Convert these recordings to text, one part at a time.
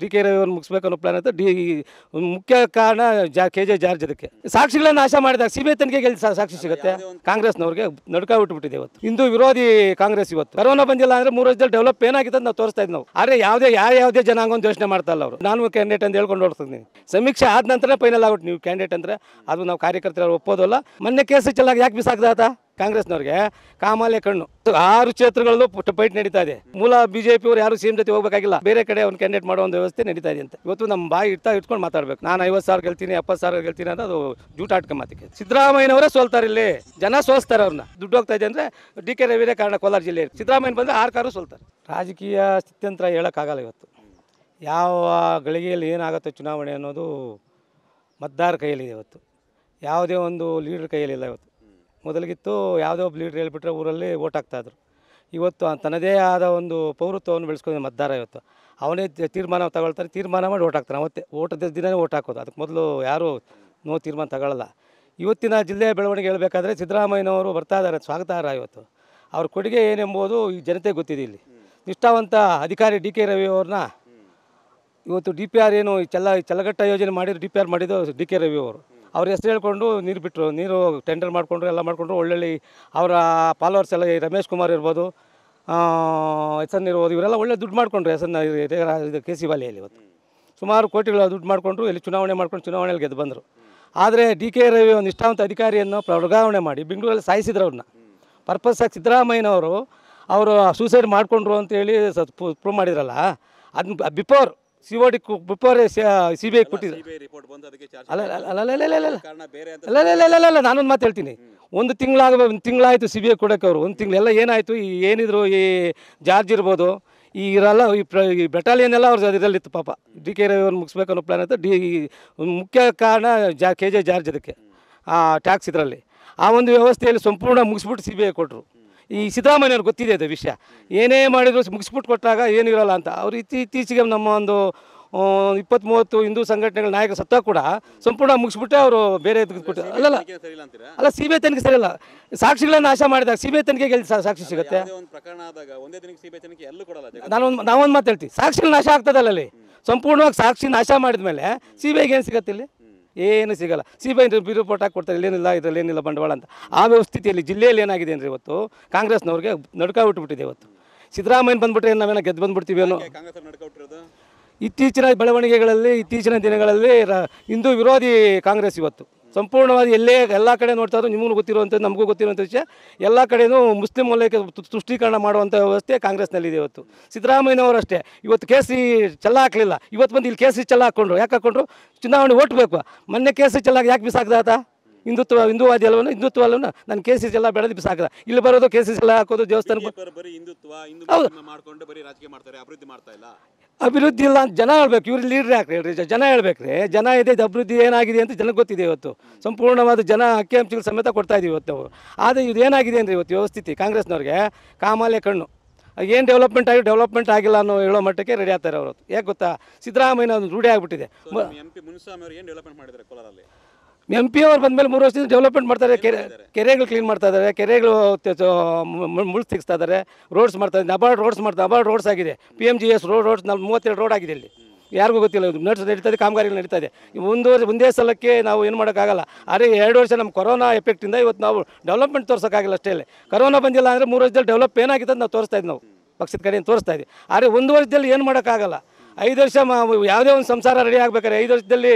D K Ravi ಮುಗಿಸ್ಬೇಕು ಅನ್ನೋ plan ಅಂತ ಡಿ ಮುಖ್ಯ ಕಾರಣ ಜಾ ಕೆ ಜೆ ಜಾರ್ಜ್ ಅದಕ್ಕೆ ಸಾಕ್ಷಿಗಳನ್ನು ನಾಶ ಮಾಡಿದಾಗ ಸಿ ಬಿ ಐ ತನಿಖೆಗೆ ಸಾಕ್ಷಿ ಸಿಗುತ್ತೆ ಕಾಂಗ್ರೆಸ್ನವ್ರಿಗೆ ನಡ್ಕ ಬಿಟ್ಬಿಟ್ಟಿದೆ ಇವತ್ತು ಹಿಂದೂ ವಿರೋಧಿ ಕಾಂಗ್ರೆಸ್ ಇವತ್ತು ಕರೋನಾ ಬಂದಿಲ್ಲ ಅಂದ್ರೆ ಮೂರು ವರ್ಷದಲ್ಲಿ ಡೆವಲಪ್ ಏನಾಗಿದೆ ಅಂತ ನಾವು ತೋರಿಸ್ತಾ ಇದ್ದೀವಿ ನಾವು ಆದರೆ ಯಾವುದೇ ಯಾವ ಯಾವುದೇ ಜನಾಂಗ ಒಂದು ಯೋಚನೆ ಮಾಡ್ತಾ ಇಲ್ಲ ಅವರು ನಾನು ಕ್ಯಾಂಡಿಡೇಟ್ ಅಂತ ಹೇಳ್ಕೊಂಡು ಓಡಿಸ್ತೀನಿ ಸಮೀಕ್ಷೆ ಆದ ನಂತರ ಫೈನಲ್ ಆಗುತ್ತೆ ನೀವು ಕ್ಯಾಂಡಿಡೇಟ್ ಅಂದರೆ ಅದು ನಾವು ಕಾರ್ಯಕರ್ತರು ಒಪ್ಪೋದಲ್ಲ ಮೊನ್ನೆ ಕೇಸ್ ಚೆಲ್ಲಾಗ ಯಾಕೆ ಮಿಸ್ ಆಗ್ತಾ ಕಾಂಗ್ರೆಸ್ನವ್ರಿಗೆ ಕಾಮಾಲೆ ಕಣ್ಣು ಆರು ಕ್ಷೇತ್ರಗಳಲ್ಲೂ ಪೈಟ್ ನಡೀತಾ ಇದೆ ಮೂಲ ಅವರು ಯಾರು ಸಿಎಂ ಜೊತೆ ಹೋಗಬೇಕಾಗಿಲ್ಲ ಬೇರೆ ಕಡೆ ಅವ್ನು ಕ್ಯಾಂಡಿಡೇಟ್ ಮಾಡೋ ಒಂದು ವ್ಯವಸ್ಥೆ ನಡೀತಾ ಇದೆ ಅಂತ ಇವತ್ತು ನಮ್ಮ ಬಾಯಿ ಇಡ್ತಾ ಇಟ್ಕೊಂಡು ಮಾತಾಡ್ಬೇಕು ನಾನು ಐವತ್ತು ಸಾವಿರ ಗೆಲ್ತೀನಿ ಎಪ್ಪತ್ತು ಸಾವಿರ ಗೆಲ್ತೀನಿ ಅಂತ ಅದು ಜೂಟಾಟಕ ಮಾತಿಕೆ ಸಿದ್ದರಾಮಯ್ಯನವರೇ ಸೋಲ್ತಾರೆ ಇಲ್ಲಿ ಜನ ಸೋಲ್ತಾರೆ ಅವ್ರನ್ನ ದುಡ್ಡು ಹೋಗ್ತಾ ಇದೆ ಅಂದರೆ ಡಿ ಕೆ ರವಿರೇ ಕಾರಣ ಕೋಲಾರ ಜಿಲ್ಲೆಯಲ್ಲಿ ಸಿದ್ದರಾಮಯ್ಯ ಬಂದರೆ ಆರು ಕಾರು ಸೋಲ್ತಾರೆ ರಾಜಕೀಯ ಸ್ಥಿತ್ಯಂತರ ಹೇಳೋಕ್ಕಾಗಲ್ಲ ಇವತ್ತು ಯಾವ ಗಳಿಗೆಯಲ್ಲಿ ಏನಾಗುತ್ತೆ ಚುನಾವಣೆ ಅನ್ನೋದು ಮತದಾರ ಕೈಯಲ್ಲಿದೆ ಇವತ್ತು ಯಾವುದೇ ಒಂದು ಲೀಡರ್ ಕೈಯಲ್ಲಿಲ್ಲ ಇವತ್ತು ಮೊದಲಿಗಿತ್ತು ಯಾವುದೋ ಒಬ್ಬ ಲೀಡ್ರ್ ಹೇಳಿಬಿಟ್ರೆ ಊರಲ್ಲಿ ಓಟ್ ಹಾಕ್ತಾಯಿದ್ರು ಇವತ್ತು ತನ್ನದೇ ಆದ ಒಂದು ಪೌರತ್ವವನ್ನು ಬೆಳೆಸ್ಕೊಂಡು ಮತದಾರ ಇವತ್ತು ಅವನೇ ತೀರ್ಮಾನ ತಗೊಳ್ತಾನೆ ತೀರ್ಮಾನ ಮಾಡಿ ಓಟ್ ಹಾಕ್ತಾನೆ ಅವತ್ತೆ ಓಟ್ ದಿನವೇ ಓಟ್ ಹಾಕೋದು ಅದಕ್ಕೆ ಮೊದಲು ಯಾರೂ ನೋ ತೀರ್ಮಾನ ತಗೊಳ್ಳಲ್ಲ ಇವತ್ತಿನ ಜಿಲ್ಲೆಯ ಬೆಳವಣಿಗೆ ಹೇಳಬೇಕಾದ್ರೆ ಸಿದ್ದರಾಮಯ್ಯನವರು ಬರ್ತಾ ಇದ್ದಾರೆ ಸ್ವಾಗತಾರ್ಹ ಇವತ್ತು ಅವ್ರ ಕೊಡುಗೆ ಏನೆಂಬುದು ಈ ಜನತೆ ಗೊತ್ತಿದೆ ಇಲ್ಲಿ ನಿಷ್ಠಾವಂತ ಅಧಿಕಾರಿ ಡಿ ಕೆ ರವಿ ಅವ್ರನ್ನ ಇವತ್ತು ಡಿ ಪಿ ಆರ್ ಏನು ಈ ಚಲ ಯೋಜನೆ ಮಾಡಿದ್ರು ಡಿ ಪಿ ಆರ್ ಮಾಡಿದ್ದು ಡಿ ಕೆ ರವಿ ಅವರು ಅವ್ರ ಹೆಸರು ಹೇಳ್ಕೊಂಡು ನೀರು ಬಿಟ್ಟರು ನೀರು ಟೆಂಡರ್ ಮಾಡಿಕೊಂಡ್ರು ಎಲ್ಲ ಮಾಡಿಕೊಂಡ್ರು ಒಳ್ಳೊಳ್ಳೆ ಅವರ ಫಾಲೋವರ್ಸ್ ಎಲ್ಲ ಈ ರಮೇಶ್ ಕುಮಾರ್ ಇರ್ಬೋದು ಎನ್ ಇರ್ಬೋದು ಇವರೆಲ್ಲ ಒಳ್ಳೆ ದುಡ್ಡು ಮಾಡಿಕೊಂಡ್ರು ಹೆಸರನ್ನ ಇದು ಕೆ ಸಿ ವಾಲಿಯಲ್ಲಿ ಇವತ್ತು ಸುಮಾರು ಕೋಟಿಗಳ ದುಡ್ಡು ಮಾಡಿಕೊಂಡ್ರು ಇಲ್ಲಿ ಚುನಾವಣೆ ಮಾಡ್ಕೊಂಡು ಚುನಾವಣೆಯಲ್ಲಿ ಗೆದ್ದು ಬಂದರು ಆದರೆ ಡಿ ಕೆ ರವಿ ಒಂದು ನಿಷ್ಠಾವಂತ ಅಧಿಕಾರಿಯನ್ನು ವರ್ಗಾವಣೆ ಮಾಡಿ ಬೆಂಗಳೂರಲ್ಲಿ ಸಾಯಿಸಿದ್ರು ಅವ್ರನ್ನ ಪರ್ಪಸ್ ಸಿದ್ದರಾಮಯ್ಯನವರು ಅವರು ಸೂಸೈಡ್ ಮಾಡಿಕೊಂಡ್ರು ಅಂತೇಳಿ ಸತ್ ಪ್ರೂವ್ ಮಾಡಿದ್ರಲ್ಲ ಅದನ್ನ before C O D C B I ಕೊಟ್ಟಿದ್ರು ಅಲ್ಲ ನಾನೊಂದು ಮಾತು ಹೇಳ್ತೀನಿ ಒಂದು ತಿಂಗಳಾಗ ಒಂದು ತಿಂಗಳಾಯಿತು ಸಿ ಬಿ ಐ ಕೊಡಕ್ಕೆ ಅವರು ಒಂದು ತಿಂಗಳೆಲ್ಲ ಏನಾಯಿತು ಈ ಏನಿದ್ರು ಈ ಜಾರ್ಜ್ ಇರ್ಬೋದು ಈ ಇರಲ್ಲ ಈ ಪ್ರ ಈ ಬೆಟಾಲಿಯನ್ ಎಲ್ಲ ಅವ್ರ ಇದರಲ್ಲಿತ್ತು ಪಾಪ ಡಿ ಕೆ ರವಿಯವ್ರು ಮುಗಿಸ್ಬೇಕು ಅನ್ನೋ ಪ್ಲಾನ್ ಅಂತ ಡಿ ಮುಖ್ಯ ಕಾರಣ ಜಾ ಕೆ ಜೆ ಜಾರ್ಜ್ ಅದಕ್ಕೆ ಆ ಟ್ಯಾಕ್ಸ್ ಇದರಲ್ಲಿ ಆ ಒಂದು ವ್ಯವಸ್ಥೆಯಲ್ಲಿ ಸಂಪೂರ್ಣ ಮುಗಿಸ್ಬಿಟ್ಟು ಸಿ ಬಿ ಐ ಕೊಟ್ಟರು ಈ ಸಿದ್ದರಾಮಯ್ಯವ್ರಿಗೆ ಗೊತ್ತಿದೆ ಅದು ವಿಷಯ ಏನೇ ಮಾಡಿದ್ರು ಮುಗಿಸ್ಬಿಟ್ಟು ಕೊಟ್ಟಾಗ ಏನಿರಲ್ಲ ಅಂತ ಅವ್ರು ಇತ್ತೀಚೆಗೆ ನಮ್ಮ ಒಂದು ಇಪ್ಪತ್ತ್ ಮೂವತ್ತು ಹಿಂದೂ ಸಂಘಟನೆಗಳ ನಾಯಕ ಸತ್ತ ಕೂಡ ಸಂಪೂರ್ಣ ಮುಗಿಸ್ಬಿಟ್ಟೆ ಅವರು ಬೇರೆ ಕೊಟ್ಟು ಅಲ್ಲಲ್ಲ ಅಲ್ಲ ಸಿ ಬಿ ಐ ತನಿಖೆ ಸರಿಯಲ್ಲ ಸಾಕ್ಷಿಗಳನ್ನು ನಾಶ ಮಾಡಿದಾಗ ಸಿ ಬಿ ಐ ತನಿಖೆಗೆ ಸಾಕ್ಷಿ ಸಿಗುತ್ತೆ ನಾನೊಂದು ನಾವೊಂದು ಮಾತು ಹೇಳ್ತೀವಿ ಸಾಕ್ಷಿಗಳು ನಾಶ ಆಗ್ತದಲ್ಲ ಅಲ್ಲಿ ಸಂಪೂರ್ಣವಾಗಿ ಸಾಕ್ಷಿ ನಾಶ ಮಾಡಿದ ಮೇಲೆ ಸಿ ಬಿ ಐಗೆ ಏನು ಸಿಗತ್ತೆ ಇಲ್ಲಿ ಏನು ಸಿಗಲ್ಲ ಸಿ ಬಿ ರಿಪೋರ್ಟ್ ಹಾಕಿ ಕೊಡ್ತಾರೆ ಇಲ್ಲೇನಿಲ್ಲ ಇದರಲ್ಲಿ ಏನಿಲ್ಲ ಬಂಡವಾಳ ಅಂತ ಆ ವ್ಯವಸ್ಥಿತಿಯಲ್ಲಿ ಜಿಲ್ಲೆಯಲ್ಲಿ ಏನಾಗಿದೆ ಅಂದರೆ ಇವತ್ತು ಕಾಂಗ್ರೆಸ್ನವ್ರಿಗೆ ನಡ್ಕ ಬಿಟ್ಬಿಟ್ಟಿದೆ ಇವತ್ತು ಸಿದ್ದರಾಮಯ್ಯ ಬಂದ್ಬಿಟ್ರೆ ನಾವೇನೋ ಗೆದ್ದು ಬಂದ್ಬಿಡ್ತೀವಿ ಅನ್ನೋ ಇತ್ತೀಚಿನ ಬೆಳವಣಿಗೆಗಳಲ್ಲಿ ಇತ್ತೀಚಿನ ದಿನಗಳಲ್ಲಿ ಹಿಂದೂ ವಿರೋಧಿ ಕಾಂಗ್ರೆಸ್ ಇವತ್ತು ಸಂಪೂರ್ಣವಾಗಿ ಎಲ್ಲೇ ಎಲ್ಲ ಕಡೆ ನೋಡ್ತಾ ಇದ್ರು ನಿಮಗೂ ಗೊತ್ತಿರುವಂಥ ನಮಗೂ ಗೊತ್ತಿರುವಂಥ ವಿಷಯ ಎಲ್ಲ ಕಡೆಯೂ ಮುಸ್ಲಿಂ ವಲಯಕ್ಕೆ ತುಷ್ಟೀಕರಣ ಮಾಡುವಂಥ ವ್ಯವಸ್ಥೆ ಕಾಂಗ್ರೆಸ್ನಲ್ಲಿದೆ ಇವತ್ತು ಸಿದ್ದರಾಮಯ್ಯನವರು ಅಷ್ಟೇ ಇವತ್ತು ಕೆ ಸಿ ಚೆಲ್ಲ ಹಾಕ್ಲಿಲ್ಲ ಇವತ್ತು ಬಂದು ಇಲ್ಲಿ ಕೆ ಸಿ ಚೆಲ್ಲ ಹಾಕೊಂಡ್ರು ಯಾಕೆ ಹಾಕೊಂಡ್ರು ಚುನಾವಣೆ ಓಟ್ ಮೊನ್ನೆ ಕೆ ಸಿ ಚಲ್ಲಾಗ ಯಾಕೆ ಬಿಸಾಕ್ದಾತ ಹಿಂದುತ್ವ ಹಿಂದೂವಾದಿ ಅಲ್ವನ ಹಿಂದುತ್ವ ಅಲ್ವನ ನಾನು ಕೆ ಸಿ ಎಲ್ಲ ಬೆಳೆದು ಬಿಸಾಕದ ಇಲ್ಲಿ ಬರೋದು ಕೆ ಸಿ ಎಲ್ಲ ಹಾಕೋದು ದೇವಸ್ಥಾನ ಮಾಡ್ತಾರೆ ಮಾಡ್ತಾ ಇಲ್ಲ ಅಭಿವೃದ್ಧಿ ಇಲ್ಲ ಅಂತ ಜನ ಹೇಳ್ಬೇಕು ಇವ್ರು ಲೀಡ್ರ್ ಯಾಕೆ ಹೇಳ್ರಿ ಜನ ಹೇಳ್ಬೇಕ್ರಿ ಜನ ಇದೆ ಇದು ಅಭಿವೃದ್ಧಿ ಏನಾಗಿದೆ ಅಂತ ಜನಕ್ಕೆ ಗೊತ್ತಿದೆ ಇವತ್ತು ಸಂಪೂರ್ಣವಾದ ಜನ ಅಕ್ಕಿ ಅಂಶಗಳು ಸಮೇತ ಕೊಡ್ತಾ ಇದೀವಿ ಇವತ್ತು ನಾವು ಆದರೆ ಇದು ಏನಾಗಿದೆ ಅಂದರೆ ಇವತ್ತು ವ್ಯವಸ್ಥಿತಿ ಕಾಂಗ್ರೆಸ್ನವ್ರಿಗೆ ಕಾಮಾಲೆ ಕಣ್ಣು ಏನು ಡೆವಲಪ್ಮೆಂಟ್ ಆಗಿ ಡೆವಲಪ್ಮೆಂಟ್ ಆಗಿಲ್ಲ ಅನ್ನೋ ಹೇಳೋ ಮಟ್ಟಕ್ಕೆ ರೆಡಿ ಆಗ್ತಾರೆ ಅವರು ಯಾಕೆ ಗೊತ್ತಾ ಸಿದ್ದರಾಮಯ್ಯ ರೂಢಿ ಆಗಿಬಿಟ್ಟಿದೆ ಎಂ ಪಿ ಅವ್ರು ಮೇಲೆ ಮೂರು ವರ್ಷದಿಂದ ಡೆವಲಪ್ಮೆಂಟ್ ಮಾಡ್ತಾರೆ ಕೆರೆ ಕೆರೆಗಳು ಕ್ಲೀನ್ ಮಾಡ್ತಾ ಇದ್ದಾರೆ ಕೆರೆಗಳು ಮುಳ್ಳು ತೆಗಿಸ್ತಾ ಇದ್ದಾರೆ ರೋಡ್ಸ್ ಮಾಡ್ತಾ ಇದ್ದಾರೆ ನಬಾರ್ಡ್ ರೋಡ್ಸ್ ಮಾಡ್ತಾರೆ ನಬಾರ್ಡ್ ರೋಡ್ಸ್ ಆಗಿದೆ P M G S road roads ನಮ್ಮ ಮೂವತ್ತೆರಡು ರೋಡ್ ಆಗಿದೆ ಇಲ್ಲಿ ಯಾರಿಗೂ ಗೊತ್ತಿಲ್ಲ ನಡ್ಸ್ ನಡೀತಾ ಇದೆ ಕಾಮಗಾರಿಗಳು ನಡೀತಾ ಇದೆ ಒಂದು ವರ್ಷ ಒಂದೇ ಸಲಕ್ಕೆ ನಾವು ಏನು ಮಾಡೋಕ್ಕಾಗಲ್ಲ ಅದೇ ಎರಡು ವರ್ಷ ನಮ್ಮ ಕೊರೋನಾ ಎಫೆಕ್ಟಿಂದ ಇವತ್ತು ನಾವು ಡೆವಲಪ್ಮೆಂಟ್ ತೋರ್ಸೋಕ್ಕಾಗಿಲ್ಲ ಅಷ್ಟೇ ಕೊರೋನಾ ಬಂದಿಲ್ಲ ಅಂದರೆ ಮೂರು ವರ್ಷದಲ್ಲಿ ಡೆವಲಪ್ ಏನಾಗಿದೆ ನಾವು ತೋರಿಸ್ತಾ ಇದ್ದೀವಿ ನಾವು ಪಕ್ಷದ ಕಡೆಯಿಂದ ತೋರಿಸ್ತಾ ಇದ್ದೀವಿ ಆದರೆ ಒಂದು ವರ್ಷದಲ್ಲಿ ಏನು ಮಾಡೋಕ್ಕಾಗಲ್ಲ ಐದು ವರ್ಷ ಯಾವುದೇ ಒಂದು ಸಂಸಾರ ರೆಡಿ ಆಗಬೇಕಾದ್ರೆ ಐದು ವರ್ಷದಲ್ಲಿ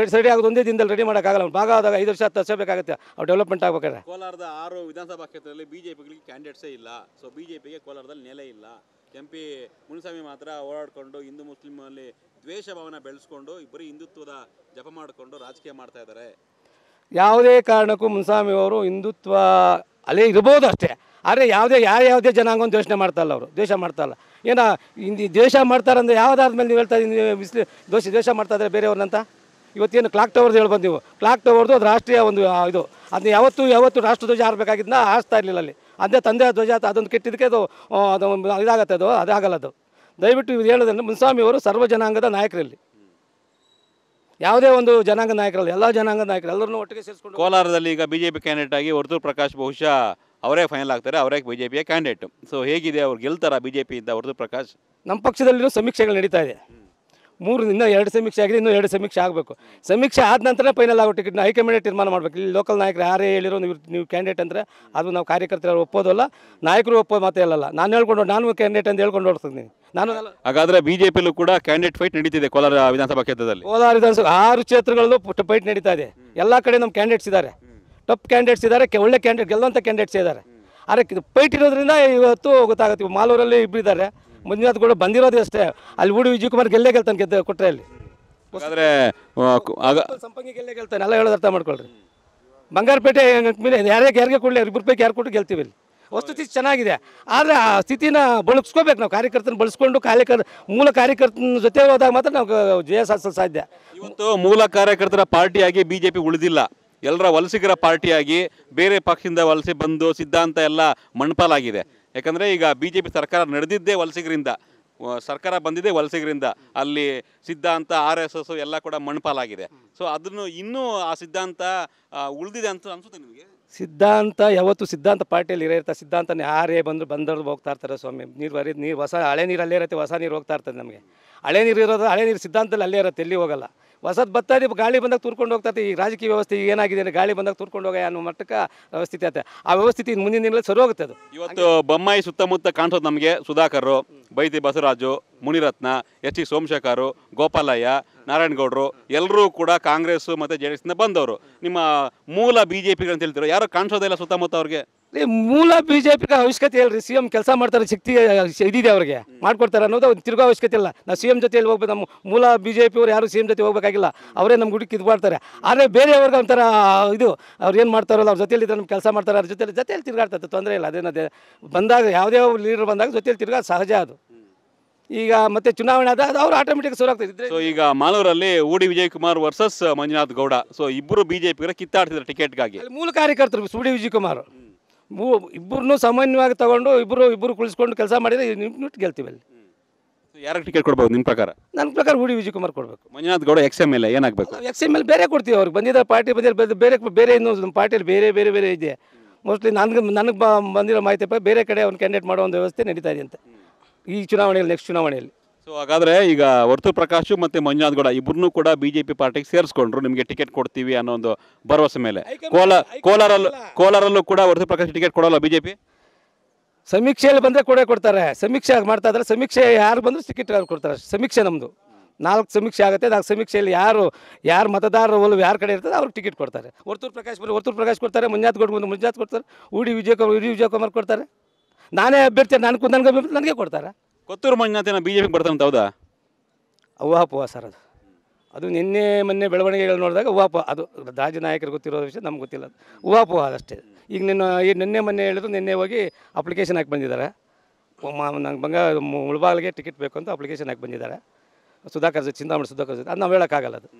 ರೆಡಿ ರೆಡಿ ಆಗೋದು ಒಂದೇ ದಿನದಲ್ಲಿ ರೆಡಿ ಮಾಡೋಕ್ಕಾಗಲ್ಲ ಭಾಗ ಆದಾಗ ಐದು ವರ್ಷ ಹತ್ತು ವರ್ಷ ಅವ್ರು ಡೆವಲಪ್ಮೆಂಟ್ ಆಗಬೇಕಾದ್ರೆ ಕೋಲಾರದ ಆರು ವಿಧಾನಸಭಾ ಕ್ಷೇತ್ರದಲ್ಲಿ ಪಿಗಳಿಗೆ ಕ್ಯಾಂಡಿಡೇಟ್ಸೇ ಇಲ್ಲ ಸೊ ಪಿಗೆ ಕೋಲಾರದಲ್ಲಿ ನೆಲೆ ಇಲ್ಲ ಎಂ ಪಿ ಮುನಿಸ್ವಾಮಿ ಮಾತ್ರ ಓಡಾಡಿಕೊಂಡು ಹಿಂದೂ ಮುಸ್ಲಿಮಲ್ಲಿ ದ್ವೇಷ ಭಾವನೆ ಬೆಳೆಸ್ಕೊಂಡು ಇಬ್ಬರು ಹಿಂದುತ್ವದ ಜಪ ಮಾಡಿಕೊಂಡು ರಾಜಕೀಯ ಮಾಡ್ತಾ ಇದ್ದಾರೆ ಯಾವುದೇ ಕಾರಣಕ್ಕೂ ಮುನಿಸ್ವಾಮಿ ಅವರು ಹಿಂದುತ್ವ ಅಲ್ಲೇ ಇರ್ಬೋದು ಅಷ್ಟೇ ಆದರೆ ಯಾವುದೇ ಯಾವ ಯಾವುದೇ ಜನಾಂಗವನ್ನು ಮಾಡ್ತಾ ಇಲ್ಲ ಅವರು ದ್ವೇಷ ಮಾಡ್ತಲ್ಲ ಏನ ಇಂದು ದ್ವೇಷ ಮಾಡ್ತಾರಂದ್ರೆ ಅಂದ್ರೆ ಮೇಲೆ ನೀವು ಹೇಳ್ತಾ ಇದ್ದೀನಿ ಬಿಸಿಲು ದೋಷಿ ದ್ವೇಷ ಮಾಡ್ತಾ ಇದ್ದಾರೆ ಬೇರೆಯವ್ರನ್ನಂತ ಇವತ್ತೇನು ಕ್ಲಾಕ್ ಟವರ್ದು ಹೇಳ್ಬಂದು ನೀವು ಕ್ಲಾಕ್ ಟವರ್ದು ಅದು ರಾಷ್ಟ್ರೀಯ ಒಂದು ಇದು ಅದನ್ನ ಯಾವತ್ತು ಯಾವತ್ತು ರಾಷ್ಟ್ರ ಧ್ವಜ ಆಡಬೇಕಾಗಿದ್ದನ್ನ ಆಸ್ತಾ ಇರಲಿಲ್ಲ ಅಲ್ಲಿ ಅದೇ ತಂದೆ ಧ್ವಜ ಅದೊಂದು ಕೆಟ್ಟಿದ್ದಕ್ಕೆ ಅದು ಅದು ಇದಾಗತ್ತೆ ಅದು ಅದಾಗಲ್ಲ ಅದು ದಯವಿಟ್ಟು ಇದು ಹೇಳೋದಂದ್ರೆ ಮುನ್ಸ್ವಾಮಿ ಅವರು ಸರ್ವ ಜನಾಂಗದ ನಾಯಕರಲ್ಲಿ ಯಾವುದೇ ಒಂದು ಜನಾಂಗ ನಾಯಕರಲ್ಲಿ ಎಲ್ಲ ಜನಾಂಗ ನಾಯಕರು ಎಲ್ಲರನ್ನೂ ಒಟ್ಟಿಗೆ ಸೇರಿಸ್ಕೊಂಡು ಕೋಲಾರದಲ್ಲಿ ಈಗ ಬಿಜೆಪಿ ಕ್ಯಾಂಡಿಡೇಟ್ ಆಗಿ ವರ್ತೂರು ಪ್ರಕಾಶ್ ಬಹುಶಃ ಅವರೇ ಫೈನಲ್ ಆಗ್ತಾರೆ ಅವರೇ ಬಿ ಜೆ ಪಿಯ ಕ್ಯಾಂಡಿಡೇಟ್ ಸೊ ಹೇಗಿದೆ ಅವ್ರು ಗೆಲ್ತಾರ ಬಿ ಜೆ ಪಿಯಿಂದ ಅವ್ರದ್ದು ಪ್ರಕಾಶ್ ನಮ್ಮ ಪಕ್ಷದಲ್ಲಿನೂ ಸಮೀಕ್ಷೆಗಳು ನಡೀತಾ ಇದೆ ಮೂರರಿಂದ ಎರಡು ಸಮೀಕ್ಷೆ ಆಗಿದೆ ಇನ್ನೂ ಎರಡು ಸಮೀಕ್ಷೆ ಆಗಬೇಕು ಸಮೀಕ್ಷೆ ಆದ ನಂತರ ಫೈನಲ್ ಆಗೋ ಟಿಕೆಟ್ನ ಹೈಕಮಾಂಡೇ ತೀರ್ಮಾನ ಮಾಡಬೇಕು ಇಲ್ಲಿ ಲೋಕಲ್ ನಾಯಕರು ಯಾರೇ ಹೇಳಿರೋ ನೀವು ನೀವು ಕ್ಯಾಂಡಿಡೇಟ್ ಅಂದರೆ ಅದು ನಾವು ಕಾರ್ಯಕರ್ತರು ಒಪ್ಪೋದಲ್ಲ ನಾಯಕರು ಒಪ್ಪೋ ಮಾತೇ ನಾನು ಹೇಳ್ಕೊಂಡು ನಾನು ಕ್ಯಾಂಡಿಡೇಟ್ ಅಂತ ಹೇಳ್ಕೊಂಡು ಓಡಿಸ್ತೀನಿ ನಾನು ಹಾಗಾದರೆ ಬಿ ಜೆ ಪಿಲೂ ಕೂಡ ಕ್ಯಾಂಡಿಡೇಟ್ ಫೈಟ್ ನಡೀತಿದೆ ಕೋಲಾರ ವಿಧಾನಸಭಾ ಕ್ಷೇತ್ರದಲ್ಲಿ ಕೋಲಾರ ವಿಧಾನಸಭಾ ಆರು ಕ್ಷೇತ್ರಗಳಲ್ಲೂ ಫೈಟ್ ನಡೀತಾ ಇದೆ ಎಲ್ಲ ಕಡೆ ನಮ್ಮ ಕ್ಯಾಂಡಿಡೇಟ್ಸ್ ಇದ್ದಾರೆ ಟಪ್ ಕ್ಯಾಂಡಿಡೇಟ್ಸ್ ಇದ್ದಾರೆ ಒಳ್ಳೆ ಕ್ಯಾಂಡಿಡೇಟ್ ಗೆಲ್ಲುವಂಥ ಕ್ಯಾಂಡಿಡೇಟ್ಸ್ ಇದ್ದಾರೆ ಅದಕ್ಕೆ ಪೈಟ್ ಇರೋದ್ರಿಂದ ಇವತ್ತು ಗೊತ್ತಾಗುತ್ತೆ ಮಾಲೂರಲ್ಲಿ ಇದ್ದಾರೆ ಮಂಜುನಾಥ್ ಗೌಡ ಬಂದಿರೋದು ಅಷ್ಟೇ ಅಲ್ಲಿ ಉಡಿ ವಿಜಯಕುಮಾರ್ ಗೆಲ್ಲೇ ಗೆಲ್ತಾನೆ ಗೆದ್ದ ಕೊಟ್ಟರೆ ಅಲ್ಲಿ ಆದರೆ ಸಂಪಂಗಿ ಗೆಲ್ಲೇ ಗೆಲ್ತಾನೆ ಎಲ್ಲ ಹೇಳೋದು ಅರ್ಥ ಮಾಡ್ಕೊಳ್ರಿ ಬಂಗಾರಪೇಟೆ ಮೇಲೆ ಯಾರಿಗೆ ಕೊಡಲಿ ಇಬ್ಬರು ಪೈಕಿ ಯಾರು ಕೊಟ್ಟು ಗೆಲ್ತೀವಿ ಇಲ್ಲಿ ವಸ್ತುತಿ ಚೆನ್ನಾಗಿದೆ ಆದರೆ ಆ ಸ್ಥಿತಿನ ಬಳಸ್ಕೋಬೇಕು ನಾವು ಕಾರ್ಯಕರ್ತನ ಬಳಸ್ಕೊಂಡು ಕಾರ್ಯಕರ್ ಮೂಲ ಕಾರ್ಯಕರ್ತನ ಜೊತೆ ಹೋದಾಗ ಮಾತ್ರ ನಾವು ಜಯ ಸಾಧಿಸಲು ಸಾಧ್ಯ ಇವತ್ತು ಮೂಲ ಕಾರ್ಯಕರ್ತರ ಪಾರ್ಟಿಯಾಗಿ ಬಿಜೆಪಿ ಉಳಿದಿಲ್ಲ ಎಲ್ಲರ ವಲಸಿಗರ ಪಾರ್ಟಿಯಾಗಿ ಬೇರೆ ಪಕ್ಷದಿಂದ ವಲಸೆ ಬಂದು ಸಿದ್ಧಾಂತ ಎಲ್ಲ ಮಣ್ಪಾಲಾಗಿದೆ ಯಾಕಂದರೆ ಈಗ ಬಿ ಜೆ ಪಿ ಸರ್ಕಾರ ನಡೆದಿದ್ದೇ ವಲಸಿಗರಿಂದ ಸರ್ಕಾರ ಬಂದಿದೆ ವಲಸಿಗರಿಂದ ಅಲ್ಲಿ ಸಿದ್ಧಾಂತ ಆರ್ ಎಸ್ ಎಸ್ ಎಲ್ಲ ಕೂಡ ಮಣ್ಪಾಲಾಗಿದೆ ಸೊ ಅದನ್ನು ಇನ್ನೂ ಆ ಸಿದ್ಧಾಂತ ಉಳಿದಿದೆ ಅಂತ ಅನಿಸುತ್ತೆ ನಿಮಗೆ ಸಿದ್ಧಾಂತ ಯಾವತ್ತು ಸಿದ್ಧಾಂತ ಪಾರ್ಟಿಯಲ್ಲಿ ಇರತ್ತೆ ಸಿದ್ಧಾಂತನೇ ಯಾರೇ ಬಂದರು ಬಂದರು ಹೋಗ್ತಾ ಇರ್ತಾರೆ ಸ್ವಾಮಿ ನೀರು ಬರೀ ನೀರು ಹೊಸ ಹಳೆ ನೀರು ಅಲ್ಲೇ ಇರುತ್ತೆ ಹೊಸ ನೀರು ಹೋಗ್ತಾ ಇರ್ತದೆ ನಮಗೆ ಹಳೆ ನೀರು ಇರೋದು ಹಳೆ ನೀರು ಸಿದ್ಧಾಂತದಲ್ಲಿ ಅಲ್ಲೇ ಇರುತ್ತೆ ಎಲ್ಲಿ ಹೋಗಲ್ಲ ಹೊಸದು ಬತ್ತದೆ ಗಾಳಿ ಬಂದಾಗ ತೂರ್ಕೊಂಡು ಹೋಗ್ತೈತಿ ಈ ರಾಜಕೀಯ ವ್ಯವಸ್ಥೆ ಏನಾಗಿದೆ ಅಂದರೆ ಗಾಳಿ ಬಂದಾಗ ತೂರ್ಕೊಂಡು ಹೋಗ ಅನ್ನೋ ಮಟ್ಟಕ್ಕೆ ವ್ಯವಸ್ಥೆ ಆಯ್ತು ಆ ವ್ಯವಸ್ಥಿತಿ ಮುಂದಿನ ದಿನಗಳಲ್ಲಿ ಸರಿ ಹೋಗುತ್ತೆ ಅದು ಇವತ್ತು ಬೊಮ್ಮಾಯಿ ಸುತ್ತಮುತ್ತ ಕಾಣಿಸೋದು ನಮಗೆ ಸುಧಾಕರ್ ಬೈತಿ ಬಸವರಾಜು ಮುನಿರತ್ನ ಎಚ್ ಸಿ ಸೋಮಶೇಖರ್ ಗೋಪಾಲಯ್ಯ ನಾರಾಯಣಗೌಡರು ಎಲ್ಲರೂ ಕೂಡ ಕಾಂಗ್ರೆಸ್ ಮತ್ತು ಜೆ ಡಿ ಬಂದವರು ನಿಮ್ಮ ಮೂಲ ಬಿ ಜೆ ಪಿಗಳಂತ ಹೇಳ್ತಿರೋ ಯಾರು ಕಾಣಿಸೋದಿಲ್ಲ ಸುತ್ತಮುತ್ತ ಅವ್ರಿಗೆ ಏ ಮೂಲ ಬಿ ಜೆ ಪಿಗೆ ಅವಶ್ಯಕತೆ ಇಲ್ಲರಿ ಸಿ ಎಂ ಕೆಲಸ ಮಾಡ್ತಾರೆ ಶಕ್ತಿ ಇದಿದೆ ಅವ್ರಿಗೆ ಮಾಡ್ಕೊಡ್ತಾರೆ ಅನ್ನೋದು ಒಂದು ತಿರುಗೋ ಅವಶ್ಯಕತೆ ಇಲ್ಲ ನಾವು ಸಿ ಎಂ ಜೊತೆ ಹೋಗ್ಬೇಕು ನಮ್ಮ ಮೂಲ ಬಿ ಜೆ ಯಾರು ಸಿ ಎಂ ಜೊತೆ ಹೋಗ್ಬೇಕಾಗಿಲ್ಲ ಅವರೇ ನಮ್ಮ ಗುಡಿಗೆ ಇದು ಮಾಡ್ತಾರೆ ಆದರೆ ಬೇರೆಯವ್ರಿಗೆ ಒಂಥರ ಇದು ಅವ್ರು ಏನು ಮಾಡ್ತಾರಲ್ಲ ಅವ್ರ ಜೊತೆಯಲ್ಲಿ ನಮ್ಮ ಕೆಲಸ ಮಾಡ್ತಾರೆ ಅವ್ರ ಜೊತೆಲಿ ಜೊತೆಯಲ್ಲಿ ತಿರುಗಾಡ್ತದೆ ತೊಂದರೆ ಇಲ್ಲ ಅದೇನದೇ ಬಂದಾಗ ಯಾವುದೇ ಲೀಡರ್ ಬಂದಾಗ ಜೊತೆಯಲ್ಲಿ ತಿರುಗಾ ಸಹಜ ಅದು ಈಗ ಮತ್ತೆ ಚುನಾವಣೆ ಆದ ಅವ್ರು ಆಟೋಮೆಟಿಕ್ ಸೋಲಾಗ್ತಿದ್ರೆ ಸೊ ಈಗ ಮಾಲೂರಲ್ಲಿ ಉಡಿ ವಿಜಯ್ ಕುಮಾರ್ ವರ್ಸಸ್ ಮಂಜುನಾಥ್ ಗೌಡ ಸೊ ಇಬ್ಬರು ಬಿಜೆಪಿ ಕಿತ್ತಾಡ್ತಿದ್ರು ಟಿಕೆಟ್ಗಾಗಿ ಮೂಲ ಕಾರ್ಯಕರ್ತರು ಸುಡಿ ವಿಜಯ್ ಕುಮಾರ್ ಮೂ ಇಬ್ಬರನ್ನೂ ಸಾಮಾನ್ಯವಾಗಿ ತಗೊಂಡು ಇಬ್ಬರು ಇಬ್ಬರು ಕುಳಿಸ್ಕೊಂಡು ಕೆಲಸ ಮಾಡಿದರೆ ನಿಟ್ಟು ಗೆಲ್ತೀವಿ ಅಲ್ಲಿ ಯಾರಿಗೆ ಟಿಕೆಟ್ ಕೊಡ್ಬೋದು ನಿಮ್ಮ ಪ್ರಕಾರ ನನ್ನ ಪ್ರಕಾರ ಹುಡಿ ವಿಜಯ್ ಕುಮಾರ್ ಕೊಡಬೇಕು Manjunath Gowda ex M L ಏನಾಗಬೇಕು ಎಕ್ಸ್ ಎಮ್ ಎಲ್ ಬೇರೆ ಕೊಡ್ತೀವಿ ಅವ್ರಿಗೆ ಬಂದಿದ್ದ ಪಾರ್ಟಿ ಬಂದಿರೋ ಬೇರೆ ಬೇರೆ ಇನ್ನೊಂದು ಪಾರ್ಟಿಯಲ್ಲಿ ಬೇರೆ ಬೇರೆ ಬೇರೆ ಇದೆ ಮೋಸ್ಟ್ಲಿ ನನಗೆ ನನಗೆ ಬಂದಿರೋ ಮಾಹಿತಿ ಬೇರೆ ಕಡೆ ಅವ್ನು ಕ್ಯಾಂಡಿಡೇಟ್ ಮಾಡೋ ಒಂದು ವ್ಯವಸ್ಥೆ ನಡೀತಾ ಇದೆ ಅಂತ ಈ ಚುನಾವಣೆಯಲ್ಲಿ ನೆಕ್ಸ್ಟ್ ಚುನಾವಣೆಯಲ್ಲಿ ಸೊ ಹಾಗಾದ್ರೆ ಈಗ ವರ್ತು ಪ್ರಕಾಶ್ ಮತ್ತು ಗೌಡ ಇಬ್ಬರನ್ನೂ ಕೂಡ ಬಿಜೆಪಿ ಪಾರ್ಟಿಗೆ ಸೇರಿಸ್ಕೊಂಡ್ರು ನಿಮಗೆ ಟಿಕೆಟ್ ಕೊಡ್ತೀವಿ ಅನ್ನೋ ಒಂದು ಭರವಸೆ ಮೇಲೆ ಕೋಲ ಕೋಲಾರಲ್ಲೂ ಕೋಲಾರಲ್ಲೂ ಕೂಡ ವರ್ತು ಪ್ರಕಾಶ್ ಟಿಕೆಟ್ ಕೊಡಲ್ಲ ಬಿಜೆಪಿ ಸಮೀಕ್ಷೆಯಲ್ಲಿ ಬಂದರೆ ಕೊಡೇ ಕೊಡ್ತಾರೆ ಸಮೀಕ್ಷೆ ಮಾಡ್ತಾ ಇದ್ದಾರೆ ಸಮೀಕ್ಷೆ ಯಾರು ಬಂದ್ರು ಟಿಕೆಟ್ ಕೊಡ್ತಾರೆ ಸಮೀಕ್ಷೆ ನಮ್ಮದು ನಾಲ್ಕು ಸಮೀಕ್ಷೆ ಆಗುತ್ತೆ ನಾಲ್ಕು ಸಮೀಕ್ಷೆಯಲ್ಲಿ ಯಾರು ಯಾರು ಮತದಾರರು ಒಲವು ಯಾರ ಕಡೆ ಇರ್ತದೆ ಅವ್ರಿಗೆ ಟಿಕೆಟ್ ಕೊಡ್ತಾರೆ ವರ್ತೂರು ಪ್ರಕಾಶ್ ಬರೀ ವರ್ತೂರು ಪ್ರಕಾಶ್ ಕೊಡ್ತಾರೆ ಮಂಜಾತ್ ಗೌಡ್ ಬಂದು ಮಂಜಾತ್ ಕೊಡ್ತಾರೆ ಉಡಿ ವಿಜಯಕುಮಾರ್ ಉಡಿ ಕುಮಾರ್ ಕೊಡ್ತಾರೆ ನಾನೇ ಅಭ್ಯರ್ಥಿ ನಾನು ನನಗೆ ನನಗೆ ಕೊಡ್ತಾರೆ ಕೊತ್ತೂರು ಮಂಜುನಾಥ ಬಿ ಜೆ ಪಿಗೆ ಬರ್ತಾನಂತ ಹೌದಾ ಅವ್ವಾಪುವ ಸರ್ ಅದು ಅದು ನಿನ್ನೆ ಮೊನ್ನೆ ಬೆಳವಣಿಗೆಗಳು ನೋಡಿದಾಗ ಉವಾಪ ಅದು ರಾಜ್ಯ ನಾಯಕರು ಗೊತ್ತಿರೋ ವಿಷಯ ನಮ್ಗೆ ಗೊತ್ತಿಲ್ಲ ಉವಾಪುವ ಅದಷ್ಟೇ ಈಗ ನಿನ್ನ ಈಗ ನಿನ್ನೆ ಮೊನ್ನೆ ಹೇಳಿದ್ರು ನಿನ್ನೆ ಹೋಗಿ ಅಪ್ಲಿಕೇಶನ್ ಹಾಕಿ ಬಂದಿದ್ದಾರೆ ನಂಗೆ ಬಂಗ ಮುಳಬಾಗಿಲಿಗೆ ಟಿಕೆಟ್ ಬೇಕು ಅಂತ ಅಪ್ಲಿಕೇಶನ್ ಹಾಕಿ ಬಂದಿದ್ದಾರೆ ಸುಧಾಕರ್ ಜೊತೆ ಚಿಂತಾಮಣಿ ಸುಧಾಕರ್ ಜೊತೆ ಅದು ನಾವು ಹೇಳೋಕ್ಕಾಗಲ್ಲ ಅದು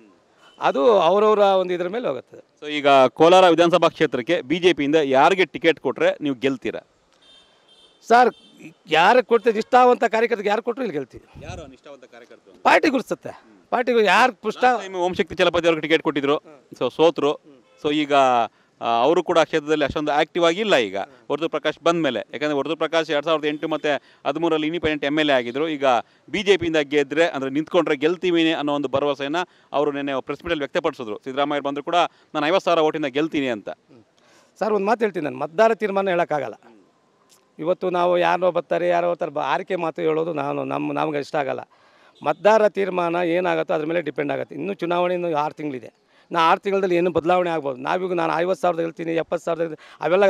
ಅದು ಅವರವರ ಒಂದು ಇದ್ರ ಮೇಲೆ ಹೋಗುತ್ತೆ ಸೊ ಈಗ ಕೋಲಾರ ವಿಧಾನಸಭಾ ಕ್ಷೇತ್ರಕ್ಕೆ ಬಿ ಜೆ ಪಿಯಿಂದ ಯಾರಿಗೆ ಟಿಕೆಟ್ ಕೊಟ್ಟರೆ ನೀವು ಗೆಲ್ತೀರ ಸರ್ ಯಾರು ಕೊಡ್ತೀವಿ ಇಷ್ಟಾವಂತ ಕಾರ್ಯಕರ್ತರಿಗೆ ಯಾರು ಕೊಟ್ಟರು ಇಲ್ಲಿ ಗೆಲ್ತೀವಿ ಯಾರು ಇಷ್ಟವಂತ ಕಾರ್ಯಕರ್ತರು ಪಾರ್ಟಿ ಗುರುಸ್ತತ್ತೆ ಪಾರ್ಟಿಗಳು ಯಾರು ಪುಷ್ಟ ಓಂಶಕ್ತಿ ಚಲಪತಿ ಅವ್ರಿಗೆ ಟಿಕೆಟ್ ಕೊಟ್ಟಿದ್ರು ಸೊ ಸೋತರು ಸೊ ಈಗ ಅವರು ಕೂಡ ಕ್ಷೇತ್ರದಲ್ಲಿ ಅಷ್ಟೊಂದು ಆಕ್ಟಿವ್ ಆಗಿಲ್ಲ ಈಗ ವರದು ಪ್ರಕಾಶ್ ಬಂದ ಮೇಲೆ ಯಾಕಂದ್ರೆ ವರದು ಪ್ರಕಾಶ್ ಎರಡ್ ಸಾವಿರದ ಎಂಟು ಮತ್ತೆ ಹದಿಮೂರಲ್ಲಿ ಇಂಡಿಪೆಂಡೆಂಟ್ ಎಮ್ ಎಲ್ ಎ ಆಗಿದ್ರು ಈಗ ಬಿ ಜೆ ಪಿಯಿಂದ ಗೆದ್ದರೆ ನಿಂತ್ಕೊಂಡ್ರೆ ಗೆಲ್ತೀವಿ ಅನ್ನೋ ಒಂದು ಭರವಸೆಯನ್ನು ಅವರು ನಿನ್ನೆ ಪ್ರೆಸ್ ಮೀಟಲ್ಲಿ ವ್ಯಕ್ತಪಡಿಸಿದ್ರು ಸಿದ್ದರಾಮಯ್ಯ ಬಂದ್ರು ಕೂಡ ನಾನು ಐವತ್ತು ಸಾವಿರ ಓಟಿಂದ ಗೆಲ್ತೀನಿ ಅಂತ ಸರ್ ಒಂದು ಮಾತು ಹೇಳ್ತೀನಿ ನಾನು ಮತದಾರ ತೀರ್ಮಾನ ಹೇಳಕ್ಕಾಗಲ್ಲ ಇವತ್ತು ನಾವು ಯಾರೋ ಬರ್ತಾರೆ ಯಾರೋ ಬರ್ತಾರೆ ಆರಿಕೆ ಮಾತು ಹೇಳೋದು ನಾನು ನಮ್ಮ ನಮ್ಗೆ ಇಷ್ಟ ಆಗಲ್ಲ ಮತದಾರ ತೀರ್ಮಾನ ಏನಾಗುತ್ತೋ ಅದ್ರ ಮೇಲೆ ಡಿಪೆಂಡ್ ಆಗುತ್ತೆ ಇನ್ನೂ ಚುನಾವಣೆ ಇನ್ನೂ ಆರು ತಿಂಗಳಿದೆ ನಾ ಆರು ತಿಂಗಳಲ್ಲಿ ಏನು ಬದಲಾವಣೆ ಆಗ್ಬೋದು ನಾವೀಗ ನಾನು ಐವತ್ತು ಸಾವಿರದ ಹೇಳ್ತೀನಿ ಎಪ್ಪತ್ತು ಸಾವಿರದ ಅವೆಲ್ಲ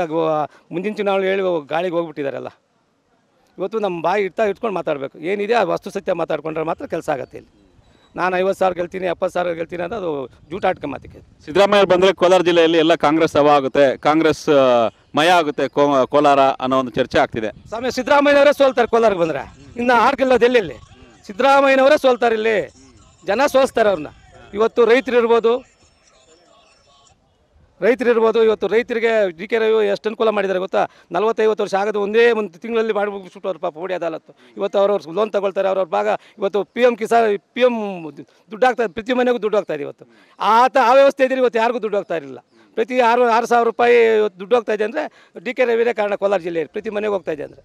ಮುಂದಿನ ಚುನಾವಣೆ ಹೇಳಿ ಗಾಳಿಗೆ ಹೋಗ್ಬಿಟ್ಟಿದ್ದಾರಲ್ಲ ಇವತ್ತು ನಮ್ಮ ಬಾಯಿ ಇಡ್ತಾ ಇಟ್ಕೊಂಡು ಮಾತಾಡಬೇಕು ಏನಿದೆ ಆ ವಸ್ತು ಸತ್ಯ ಮಾತಾಡ್ಕೊಂಡ್ರೆ ಮಾತ್ರ ಕೆಲಸ ಆಗುತ್ತೆ ಇಲ್ಲಿ ನಾನು ಐವತ್ತು ಸಾವಿರ ಗೆಲ್ತೀನಿ ಎಪ್ಪತ್ತು ಸಾವಿರ ಗೆಲ್ತೀನಿ ಅಂತ ಅದು ಜೂಟಾಟಕ ಮಾತಿಗೆ ಸಿದ್ದರಾಮಯ್ಯ ಬಂದರೆ ಕೋಲಾರ ಜಿಲ್ಲೆಯಲ್ಲಿ ಎಲ್ಲ ಕಾಂಗ್ರೆಸ್ ಸಭಾ ಆಗುತ್ತೆ ಕಾಂಗ್ರೆಸ್ ಮಯ ಆಗುತ್ತೆ ಕೋಲಾರ ಅನ್ನೋ ಒಂದು ಚರ್ಚೆ ಆಗ್ತಿದೆ ಸ್ವಾಮಿ ಸಿದ್ದರಾಮಯ್ಯನವರೇ ಸೋಲ್ತಾರೆ ಕೋಲಾರಿಗೆ ಬಂದರೆ ಇನ್ನು ಆಡ್ಗಿಲ್ಲೋದು ಎಲ್ಲಿ ಸಿದ್ದರಾಮಯ್ಯನವರೇ ಸೋಲ್ತಾರೆ ಇಲ್ಲಿ ಜನ ಸೋಲ್ಸ್ತಾರೆ ಅವ್ರನ್ನ ಇವತ್ತು ರೈತರು ಇರ್ಬೋದು ರೈತರಿರ್ಬೋದು ಇವತ್ತು ರೈತರಿಗೆ ಡಿ ಕೆ ರವಿ ಎಷ್ಟು ಅನುಕೂಲ ಮಾಡಿದ್ದಾರೆ ಗೊತ್ತಾ ನಲ್ವತ್ತೈವತ್ತು ವರ್ಷ ಆಗೋದು ಒಂದೇ ಒಂದು ತಿಂಗಳಲ್ಲಿ ಮಾಡಿಬಿಟ್ಟು ಅವ್ರು ಪಾಪ ಓಡಿ ಅದಾಲತ್ತು ಇವತ್ತು ಅವ್ರವ್ರು ಲೋನ್ ತಗೊಳ್ತಾರೆ ಅವ್ರವ್ರ ಭಾಗ ಇವತ್ತು P M Kisan P M ದುಡ್ಡು ಪ್ರತಿ ಮನೆಗೂ ದುಡ್ಡು ಹೋಗ್ತಾ ಇದೆ ಇವತ್ತು ಆತ ಆ ವ್ಯವಸ್ಥೆ ಇದ್ರೆ ಇವತ್ತು ಯಾರಿಗೂ ದುಡ್ಡು ಹೋಗ್ತಾ ಇರಲಿಲ್ಲ ಪ್ರತಿ ಆರು ಆರು ಸಾವಿರ ರೂಪಾಯಿ ದುಡ್ಡು ಹೋಗ್ತಾ ಇದೆ ಅಂದರೆ ಡಿ ಕೆ ರವಿರೇ ಕಾರಣ ಕೋಲಾರ ಜಿಲ್ಲೆಯಲ್ಲಿ ಪ್ರತಿ ಮನೆಗೆ ಹೋಗ್ತಾ ಇದೆ ಅಂದರೆ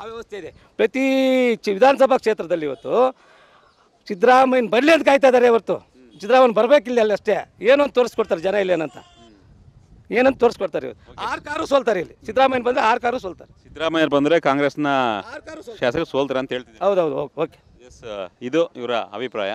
ಆ ವ್ಯವಸ್ಥೆ ಇದೆ ಪ್ರತಿ ವಿಧಾನಸಭಾ ಕ್ಷೇತ್ರದಲ್ಲಿ ಇವತ್ತು ಸಿದ್ದರಾಮಯ್ಯನ ಬರಲಿ ಅಂತ ಕಾಯ್ತಾ ಇದ್ದಾರೆ ಇವತ್ತು ಸಿದ್ದರಾಮಯ್ಯ ಬರಬೇಕಿಲ್ಲ ಅಷ್ಟೇ ಏನೋ ತೋರಿಸ್ಕೊಡ್ತಾರೆ ಜನ ಇಲ್ಲೇನಂತ ಏನಂತ ತೋರಿಸ್ಕೊಡ್ತಾರೆ ಇವ್ರು ಆರ್ ಕಾರು ಸೋಲ್ತಾರೆ ಇಲ್ಲಿ ಸಿದ್ದರಾಮಯ್ಯ ಬಂದ್ರೆ ಆರ್ ಕಾರು ಸೋಲ್ತಾರೆ ಸಿದ್ದರಾಮಯ್ಯ ಬಂದ್ರೆ ಕಾಂಗ್ರೆಸ್ನ ಶಾಸಕರು ಸೋಲ್ತಾರೆ ಅಂತ ಹೇಳ್ತಿದ್ದಾರೆ ಹೌದೌದು ಓಕೆ ಇದು ಇವರ ಅಭಿಪ್ರಾಯ